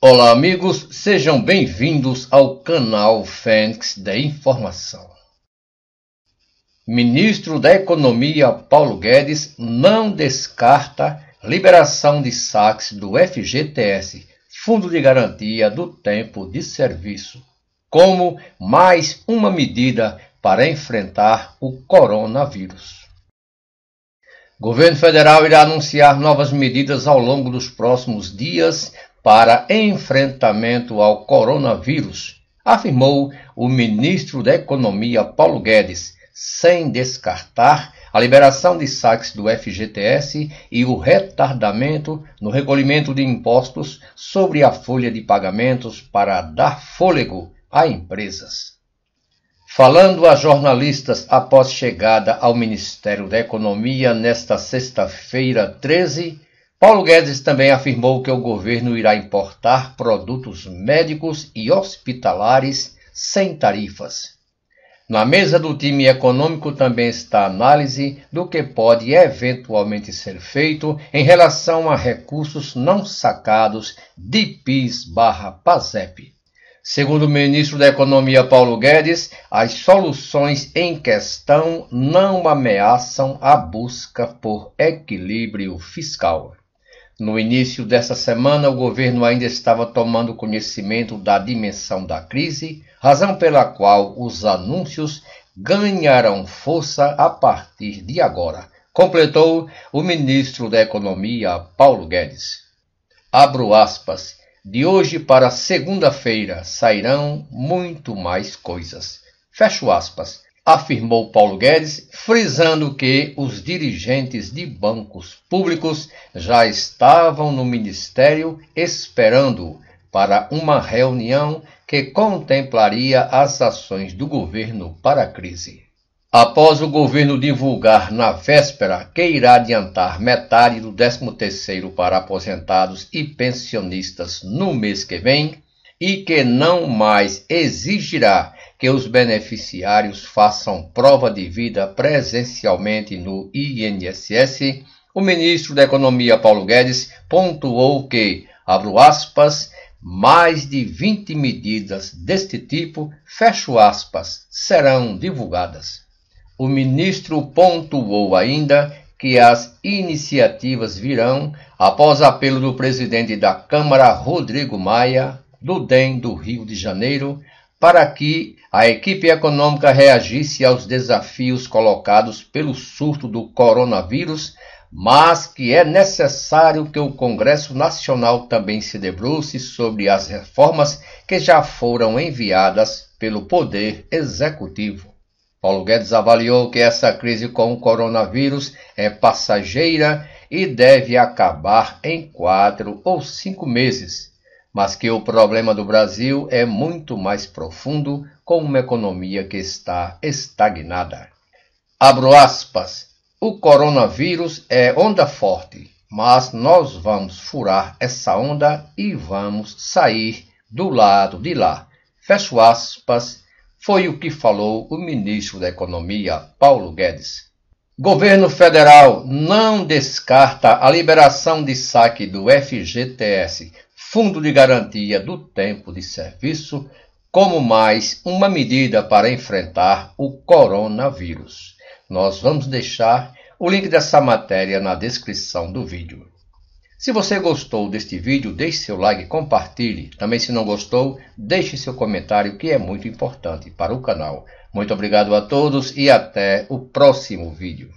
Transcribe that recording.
Olá, amigos, sejam bem-vindos ao canal Fênix da Informação. Ministro da Economia Paulo Guedes não descarta liberação de saques do FGTS, Fundo de Garantia do Tempo de Serviço, como mais uma medida para enfrentar o coronavírus. Governo federal irá anunciar novas medidas ao longo dos próximos dias para enfrentamento ao coronavírus, afirmou o ministro da Economia Paulo Guedes, sem descartar a liberação de saques do FGTS e o retardamento no recolhimento de impostos sobre a folha de pagamentos para dar fôlego a empresas. Falando a jornalistas após chegada ao Ministério da Economia nesta sexta-feira 13, Paulo Guedes também afirmou que o governo irá importar produtos médicos e hospitalares sem tarifas. Na mesa do time econômico também está a análise do que pode eventualmente ser feito em relação a recursos não sacados de PIS/PASEP. Segundo o ministro da Economia Paulo Guedes, as soluções em questão não ameaçam a busca por equilíbrio fiscal. No início dessa semana, o governo ainda estava tomando conhecimento da dimensão da crise, razão pela qual os anúncios ganharão força a partir de agora, completou o ministro da Economia, Paulo Guedes. Abro aspas. De hoje para segunda-feira sairão muito mais coisas. Fecho aspas afirmou Paulo Guedes, frisando que os dirigentes de bancos públicos já estavam no ministério esperando para uma reunião que contemplaria as ações do governo para a crise. Após o governo divulgar na véspera que irá adiantar metade do 13º para aposentados e pensionistas no mês que vem e que não mais exigirá que os beneficiários façam prova de vida presencialmente no INSS, o ministro da Economia Paulo Guedes pontuou que, abro aspas, mais de 20 medidas deste tipo, fecho aspas, serão divulgadas. O ministro pontuou ainda que as iniciativas virão após apelo do presidente da Câmara, Rodrigo Maia, do DEM do Rio de Janeiro, para que a equipe econômica reagisse aos desafios colocados pelo surto do coronavírus, mas que é necessário que o Congresso Nacional também se debruce sobre as reformas que já foram enviadas pelo Poder Executivo. Paulo Guedes avaliou que essa crise com o coronavírus é passageira e deve acabar em quatro ou cinco meses mas que o problema do Brasil é muito mais profundo com uma economia que está estagnada. Abro aspas. O coronavírus é onda forte, mas nós vamos furar essa onda e vamos sair do lado de lá. Fecho aspas. Foi o que falou o ministro da Economia, Paulo Guedes. Governo federal não descarta a liberação de saque do FGTS Fundo de Garantia do Tempo de Serviço como mais uma medida para enfrentar o coronavírus. Nós vamos deixar o link dessa matéria na descrição do vídeo. Se você gostou deste vídeo, deixe seu like e compartilhe. Também se não gostou, deixe seu comentário que é muito importante para o canal. Muito obrigado a todos e até o próximo vídeo.